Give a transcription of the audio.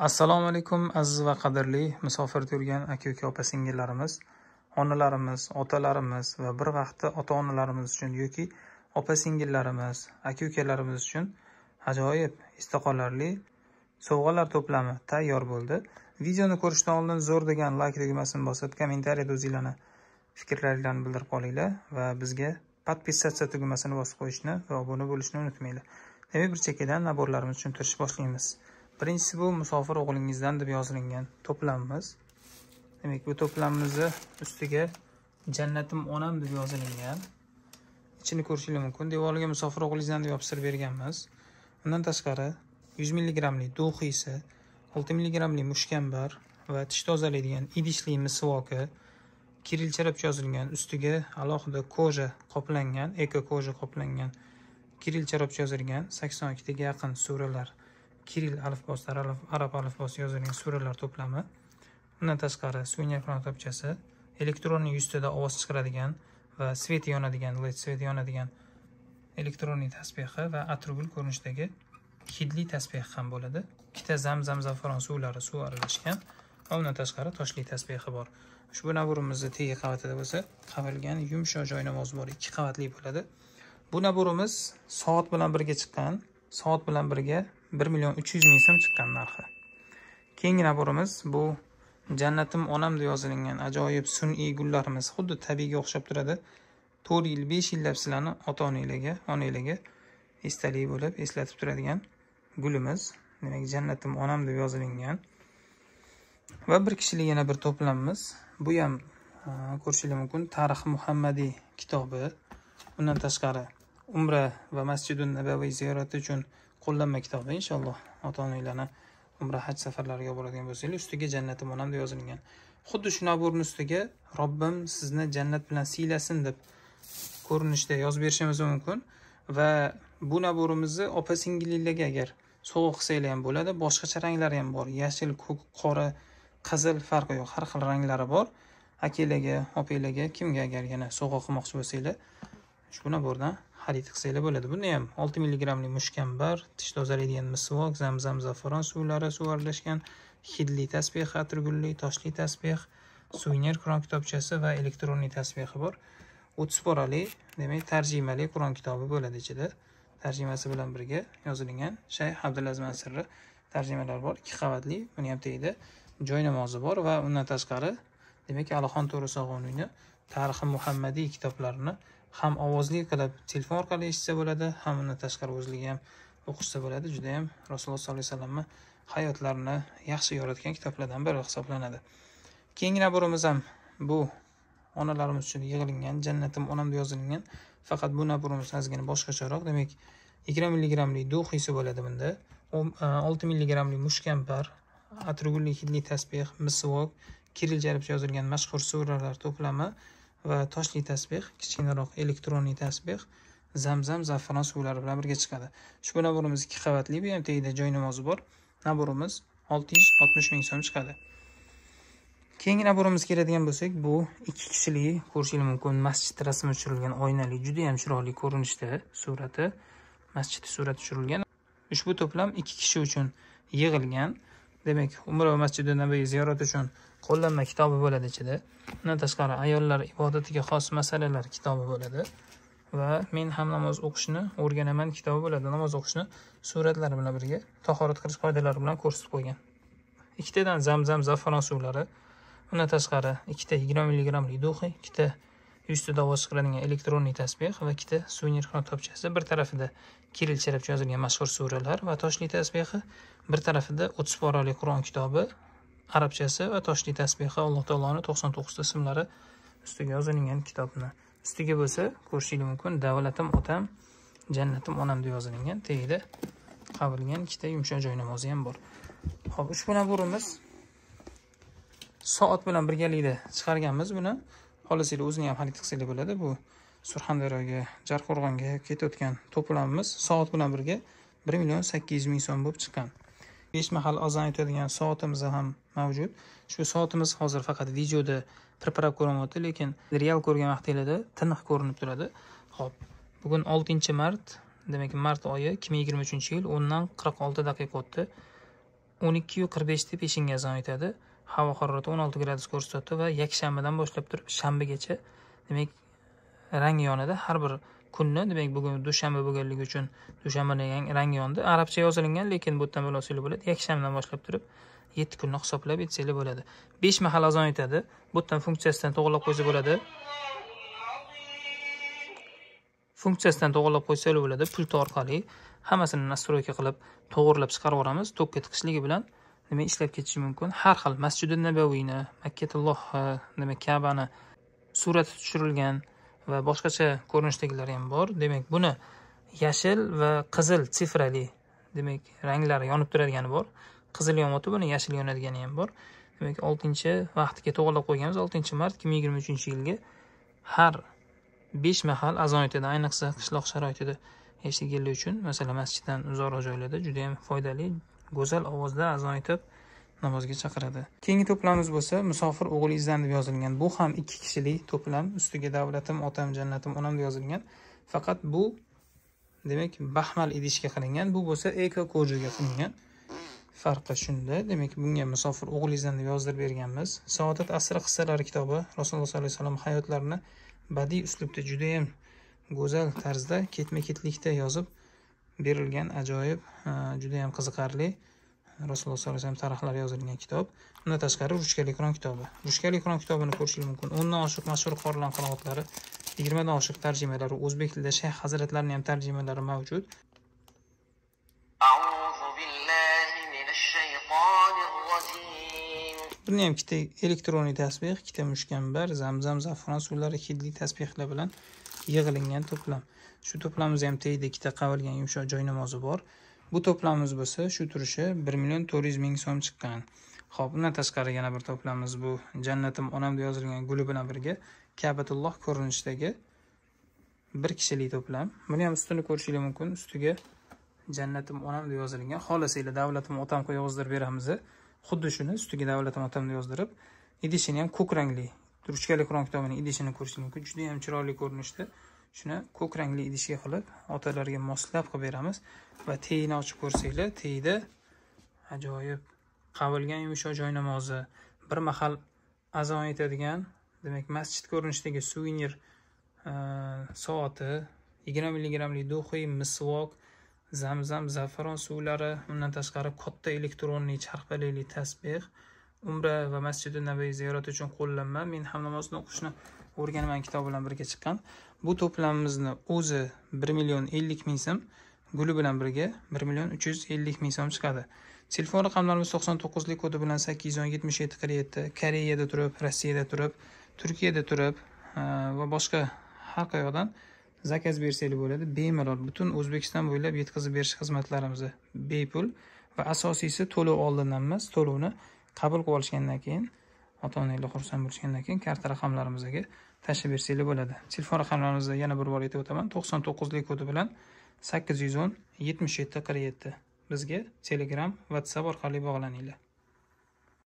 assalomu alaykum aziz va qadrli musofir turgan aka uka opa singillarimiz onalarimiz otalarimiz va bir vaqtda ota onalarimiz uchun yoki opa singillarimiz aka ukalarimiz uchun ajoyib istiqolarli sovg'alar to'plami tayyor bo'ldi videoni ko'rishdan oldin zo'r degan layk tugmasini bosib kommentariyada o'zinglarni fikrlaringlarni bildirib qolinglar va bizga podpisatsiya tugmasini bosib qo'yishni va obuna bo'lishni unutmanglar demak bir chekkadan naborlarimizni tushuntirishni boshlaymiz birinchisi bu musofir o'g'lingizdan deb yozilgan to'plamimiz demak bu to'plamimizni ustiga jannatim onam deb yozilgan ichini ko'rishingiz mumkin devorga musofir o'g'lingizdan deb yopishtirib berganmiz undan tashqari yuz milligramli duxiysi olti milligrammli mushkambar va tish tozalaydigan idishli misvoki kirillcha yozilgan ustiga alohida koja qoplangan eko koja qoplangan kirillcha yozilgan sakson ikkitaga yaqin suralar kiril alifbosida arab alifbosi yozilgan suralar to'plami undan tashqari suyak tomchasi elektronniy yuztada ovoz chiqaradigan va svet yonadigan led svet yonadigan elektronniy tasbehi va atrogul ko'rinishdagi hidli tasbeh ham bo'ladi ikkita zamzam zafaron suvlari suv aralashgan va undan tashqari toshli tasbehi bor ushbu naburimizni tegi qavatida bo'lsa qavilgan yumshoq joynamozi bor ikki qavatli bo'ladi bu naburimiz soat bilan birga chiqqan soat bilan birga bir million uch yuz ming so'm chiqqan narxi keyingi naborimiz bu jannatim onam deb yozilingan ajoyib sun'iy gullarimiz xuddi tabiiyga o'xshab turadi to'rt yil besh yillab sizlarni ota onanglarga onanglarga esdalik bo'lib eslatib turadigan gulimiz demak jannatim onam deb yozilingan va bir kishilik yana bir to'plamimiz bu ham e, ko'rishingiz mumkin tarix muhammadiy kitobi undan tashqari umra va masjidun nabaviy ziyorati uchun qo'llanma kitobda inshaalloh ota onanglarni umra haj safarlariga boradigan bo'lsanglar ustiga jannatim onam deb yozilgan xuddi shu naburni ustiga robbim sizni jannat bilan siylasin deb ko'rinishda yozib berishimiz mumkin va bu naburimizni opa singillilarga agar sovg'a qilsanglar ham bo'ladi boshqacha ranglari ham bor yashil ko'k qora qizil farqi yo'q har xil ranglari bor akalarga opanglarga kimga agar yana sovg'a qilmoqchi bo'lsanglar ushbu naburdan xarid qilsanglar bo'ladi buni ham olti milligrammli mushkambar tish tozalaydigan misvok zamzam zafaron suvlari suv aralashgan hidli tasbeh atirgulli toshli tasbeh suvenir qur'on kitobchasi va elektroniy tasbehi bor o'ttiz porali demak tarjimali qur'on kitobi bo'ladi ichida tarjimasi bilan birga yozilgan shayx abdulaziz mansirni tarjimalari bor ikki qavatli buni ham tagida joy namozi bor va undan tashqari demak alixon to'ra sog'un tarixi muhammadiy kitoblarini ham ovozli qilib telefon orqali eshitsa bo'ladi ham uni tashqari o'zligi ham o'qishsa bo'ladi juda yam rasululloh sollallohu alayhi vasallamni hayotlarini yaxshi yoritgan kitoblardan biri hisoblanadi keyingi naburimiz ham bu onalarimiz uchun yig'ilgan jannatim onamda yozilgan faqat bu naburimiz ozgina boshqacharoq demak yigirma duh duxiysi bo'ladi bunda e, olti milligramli mushkampar atrugulli hidli tasbeh misvok kiril arabcha yozilgan mashhur suralar to'plami va toshli tasbeh kichkinaroq elektronli tasbeh zamzam zafron suvlari bilan birga chiqadi ushbu naborimiz ikki qavatli bu ham tagida joy namozi bor naborimiz olti yuz oltmish ming so'm chiqadi keyingi naborimizga keladigan bo'lsak bu ikki kishili ko'rishingiz mumkin masjid rasmi tushirilgan oynali judayam chiroyli ko'rinishda surati masjidni surati tushirilgan ushbu to'plam ikki kishi uchun yig'ilgan demak umra va masjidi nabiy ziyorati uchun qo'llanma kitobi bo'ladi ichida undan tashqari ayollar ibodatiga xos masalalar kitobi bo'ladi va men ham namoz o'qishni o'rganaman kitobi bo'ladi namoz o'qishni suratlari bilan birga tahorat qilish qoidalari bilan ko'rsatib qo'ygan ikkitadan zamzam zafaron suvlari undan tashqari ikkita yigirma milligramli duxiy ikkita yuzta davo qiladigan elektroniy tasbeh va ikkita suvenir topchasi bir tarafida kirillcha yozilgan mashhur suralar va toshli tasbehi bir tarafida o'ttiz porali qur'on kitobi arabchasi va toshli tasbehi alloh taoloni to'qson to'qqizta ismlari ustiga yozilingan kitobni ustiga bo'lsa ko'rishingiz mumkin davlatim otam jannatim onam deb yozilingan tagida qavilgan ikkita yumshoq joy namozi ham bor ho'p ushbu bilan burimiz soat bilan birgalikda chiqarganmiz buni xohlasanglar o'zini ham xarid qilsanglar bo'ladi bu surxondaryoga jarqo'rg'onga ketayotgan to'plamimiz soat bilan birga bir million sakkiz yuz ming so'm bo'lib chiqqan besh mahal ozon aytadigan soatimizni ham mavjud shu soatimiz hozir faqat videoda pirpirab ko'rinyapti lekin real ko'rgan vaqtinglarda tiniq ko'rinib turadi ho'p bugun oltinchi mart demak mart oyi ikki ming yigirma uchinchi yil o'ndan qirq olti daqiqa o'tdi o'n ikkiyu qirq beshda peshinga azon aytadi havo harorati o'n olti gradus ko'rsatdi va yakshanbadan boshlab turib shanbagacha demak rang yonida har bir kunni demak bugun dushanba bo'lganligi uchun dushanbani rang yonida arabcha yozilgan lekin bu yerdan bilib olsanglar bo'ladi yakshanbadan boshlab turib yetti kunni hisoblab aytsanglar bo'ladi besh mahal azon aytadi bu yerdan funksiyasidan to'g'irlab qo'ysa bo'ladi funksiyasidan to'g'irlab qo'ysak bo'ladi pulta orqali hammasini nastroyka qilib to'g'irlab chiqarib yuboramiz tokka tiqishligi bilan nima ishlab ketishi mumkin har xil masjidi nabaviyni makkatulloh e, nima kabani surati tushirilgan va boshqacha ko'rinishdagilari ham bor demak buni yashil va qizil sifrali demak ranglari yonib turadigani bor qizil yon buni uni yashil yonadigani yonadigan ham bor demak oltinchi vaqtiga to'g'irlab qo'yganmiz oltinchi mart ikki ming yigirma uchinchi yilgi har besh mahal azon aytadi ayniqsa qishloq sharoitida yashagani uchun masalan masjiddan uzoqroq joylarda juda yam foydali go'zal ovozda azon aytib namozga chaqiradi keyingi to'plamimiz bo'lsa musofir o'g'li izlan deb yozilgan bu ham ikki kishilik to'plam ustiga davlatim otam jannatim onam deb yozilgan faqat bu demak baxmal idishga qilingan bu bo'lsa eko ko'juga qilingan farqi shunda demak bunga musofir o'g'lingizdan deb yozdirib berganmiz saodat asri qissalari kitobi rasululloh sollallohu alayhi vasallam hayotlarini badiiy uslubda judayam go'zal tarzda ketma ketlikda yozib berilgan ajoyib judayam qiziqarli rasululloh sollallohu alayhi vasallam tarixlari yozilgan kitob undan tashqari ruchkali qur'on kitobi ruchkali qur'on kitobini ko'rishingiz mumkin o'ndan oshiq mashhur qorilan qiroatlari yigirmadan oshiq tarjimalari o'zbek tilida shayx hazratlarini ham tarjimalari mavjud bir ham ikkita elektroniy tasbeh ikkita mushkambar zamzam zafron suvlari hidli tasbehlar bilan yig'ilingan to'plam shu to'plamimizda ham tagida ikkita qavilgan yumshoq joy namozi bor bu to'plamimiz bo'lsa shu turishi bir million to'rt yuz ming so'm chiqqan ho'p undan tashqari yana bir to'plamimiz bu jannatim onam deb yozilgan guli bilan birga kabatulloh ko'rinishidagi bir kishilik to'plam buni ham ustini ko'rishinglar mumkin ustiga jannatim onam deb yozilgan xohlasanglar davlatim otam qo'yg'izdirib beramiz xuddi shuni ustiga davlat motamni yozdirib idishini ham ko'k rangli ruchkali qur'on kitobini idishini ko'rish mumkin juda yam chiroyli ko'rinishda shuni ko'k rangli idishga qilib otalarga moslab qilib beramiz va teyini ochib ko'rsanglar teyida ajoyib qavilgan yumshoq joy namozi bir mahal azon etadigan demak masjid ko'rinishidagi suvenir soati yigirma milligramli duxiy misvok zamzam zafaron suvlari undan tashqari katta elektronli charxpalakli tasbeh umra va masjidi nabiy ziyorati uchun qo'llanma men ham namozni o'qishni o'rganaman kitobi bilan birga chiqqan bu to'plamimizni o'zi bir million ellik ming so'm guli bilan birga bir million uch yuz ellik ming so'm chiqadi telefon raqamlarimiz to'qson to'qqizlik kodi bilan sakkiz yuz o'n yetmish yetti qirq yetti koreyada turib rossiyada turib turkiyada turib va boshqa har qayoqdan zakaz bersangiz bo'ladi bemalol butun o'zbekiston bo'ylab yetkazib berish xizmatlarimiz bepul va asosiysi to'lov oldindan emas to'lovni qabul qilib olishgandan keyin ota onanglar xursand bo'lishgandan keyin karta raqamlarimizga tashlab bersanglar bo'ladi telefon raqamlarimizni yana bir bor aytib o'taman to'qson to'qqizlik kodi bilan sakkiz yuz o'n yetmish yetti qirq yetti bizga telegram whatsapp orqali bog'laninglar